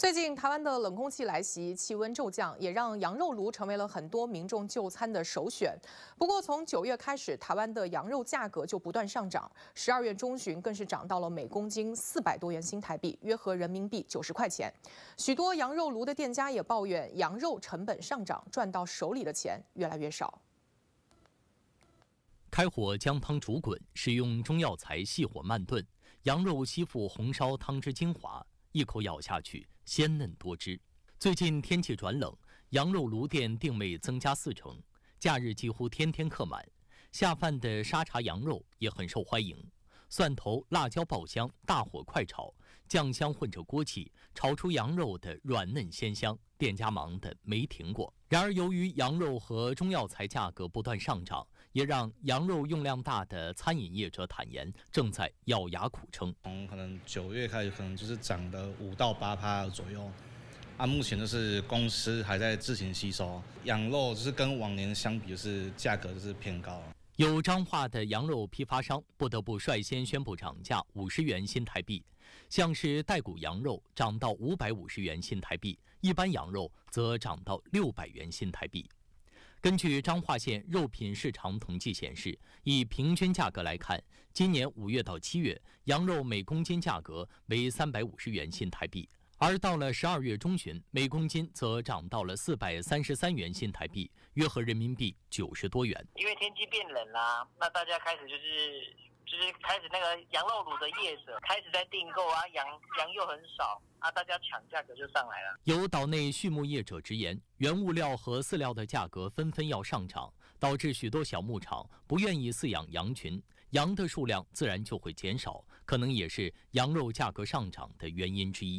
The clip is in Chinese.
最近台湾的冷空气来袭，气温骤降，也让羊肉炉成为了很多民众就餐的首选。不过，从九月开始，台湾的羊肉价格就不断上涨，十二月中旬更是涨到了每公斤四百多元新台币，约合人民币九十块钱。许多羊肉炉的店家也抱怨，羊肉成本上涨，赚到手里的钱越来越少。开火，将汤煮滚，使用中药材，细火慢炖，羊肉吸附红烧汤汁精华。一口咬下去，鲜嫩多汁。最近天气转冷，羊肉炉店定位增加四成，假日几乎天天客满。下饭的沙茶羊肉也很受欢迎，蒜头、辣椒爆香，大火快炒。酱香混着锅气，炒出羊肉的软嫩鲜香。店家忙得没停过。然而，由于羊肉和中药材价格不断上涨，也让羊肉用量大的餐饮业者坦言正在咬牙苦撑。从可能九月开始，可能就是涨的五到八趴左右。啊，目前就是公司还在自行吸收羊肉，就是跟往年相比，就是价格就是偏高。有彰化的羊肉批发商不得不率先宣布涨价五十元新台币。像是带骨羊肉涨到五百五十元新台币，一般羊肉则涨到六百元新台币。根据彰化县肉品市场统计显示，以平均价格来看，今年五月到七月，羊肉每公斤价格为三百五十元新台币，而到了十二月中旬，每公斤则涨到了四百三十三元新台币，约合人民币九十多元。因为天气变冷啦，那大家开始就是。就是开始那个羊肉卤的业者开始在订购啊，羊羊又很少啊，大家抢，价格就上来了。有岛内畜牧业者直言，原物料和饲料的价格纷纷要上涨，导致许多小牧场不愿意饲养羊群，羊的数量自然就会减少，可能也是羊肉价格上涨的原因之一。